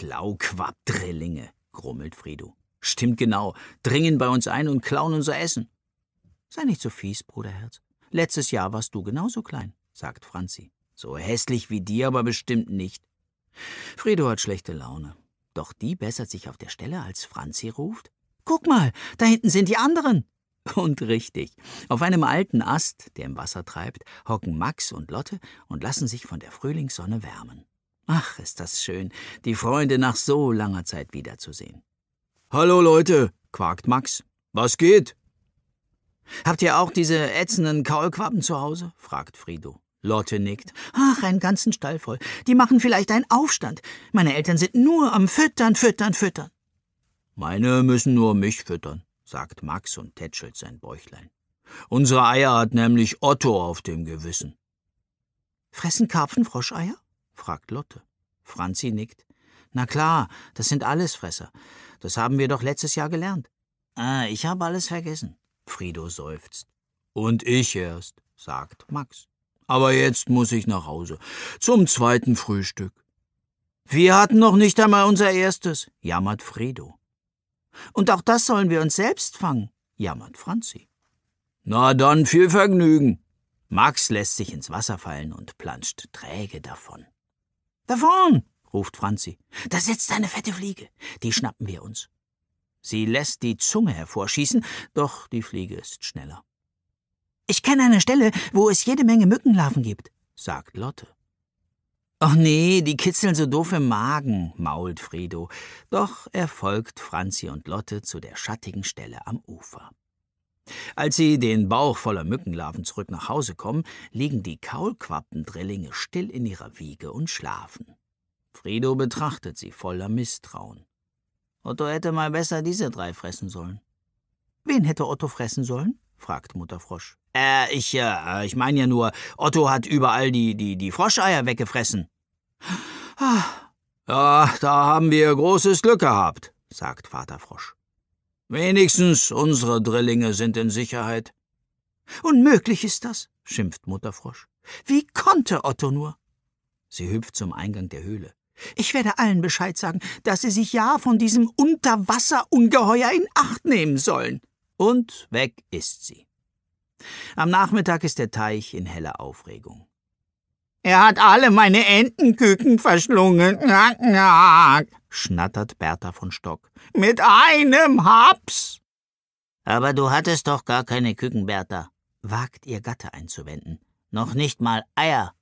Klauquapp-Drillinge, grummelt Fredo. Stimmt genau, dringen bei uns ein und klauen unser Essen. Sei nicht so fies, Bruderherz. Letztes Jahr warst du genauso klein, sagt Franzi. So hässlich wie dir, aber bestimmt nicht. Fredo hat schlechte Laune. Doch die bessert sich auf der Stelle, als Franzi ruft. Guck mal, da hinten sind die anderen. Und richtig. Auf einem alten Ast, der im Wasser treibt, hocken Max und Lotte und lassen sich von der Frühlingssonne wärmen. Ach, ist das schön, die Freunde nach so langer Zeit wiederzusehen. Hallo Leute, quakt Max. Was geht? Habt ihr auch diese ätzenden Kaulquappen zu Hause? fragt Frido. Lotte nickt. Ach, einen ganzen Stall voll. Die machen vielleicht einen Aufstand. Meine Eltern sind nur am Füttern, Füttern, Füttern. Meine müssen nur mich füttern, sagt Max und tätschelt sein Bäuchlein. Unsere Eier hat nämlich Otto auf dem Gewissen. Fressen Karpfen Froscheier? fragt Lotte. Franzi nickt. Na klar, das sind alles Fresser. Das haben wir doch letztes Jahr gelernt. Ah, ich habe alles vergessen. Frido seufzt. Und ich erst, sagt Max. Aber jetzt muss ich nach Hause. Zum zweiten Frühstück. Wir hatten noch nicht einmal unser erstes, jammert Fredo. Und auch das sollen wir uns selbst fangen, jammert Franzi. Na dann viel Vergnügen. Max lässt sich ins Wasser fallen und planscht träge davon. Da vorn, ruft Franzi. Da sitzt eine fette Fliege. Die schnappen wir uns. Sie lässt die Zunge hervorschießen, doch die Fliege ist schneller. Ich kenne eine Stelle, wo es jede Menge Mückenlarven gibt, sagt Lotte. Ach nee, die kitzeln so doof im Magen, mault Fredo. Doch er folgt Franzi und Lotte zu der schattigen Stelle am Ufer. Als sie den Bauch voller Mückenlarven zurück nach Hause kommen, liegen die Kaulquappendrillinge still in ihrer Wiege und schlafen. Frido betrachtet sie voller Misstrauen. Otto hätte mal besser diese drei fressen sollen. Wen hätte Otto fressen sollen? fragt Mutter Frosch. Äh, ich, äh, ich meine ja nur, Otto hat überall die, die, die Froscheier weggefressen. Ah. Ja, da haben wir großes Glück gehabt, sagt Vater Frosch. Wenigstens unsere Drillinge sind in Sicherheit. Unmöglich ist das, schimpft Mutter Frosch. Wie konnte Otto nur? Sie hüpft zum Eingang der Höhle. Ich werde allen Bescheid sagen, dass sie sich ja von diesem Unterwasserungeheuer in Acht nehmen sollen. Und weg ist sie. Am Nachmittag ist der Teich in heller Aufregung. Er hat alle meine Entenküken verschlungen, knack, knack, schnattert Bertha von Stock. Mit einem Haps! Aber du hattest doch gar keine Küken, Bertha, wagt ihr Gatte einzuwenden. Noch nicht mal Eier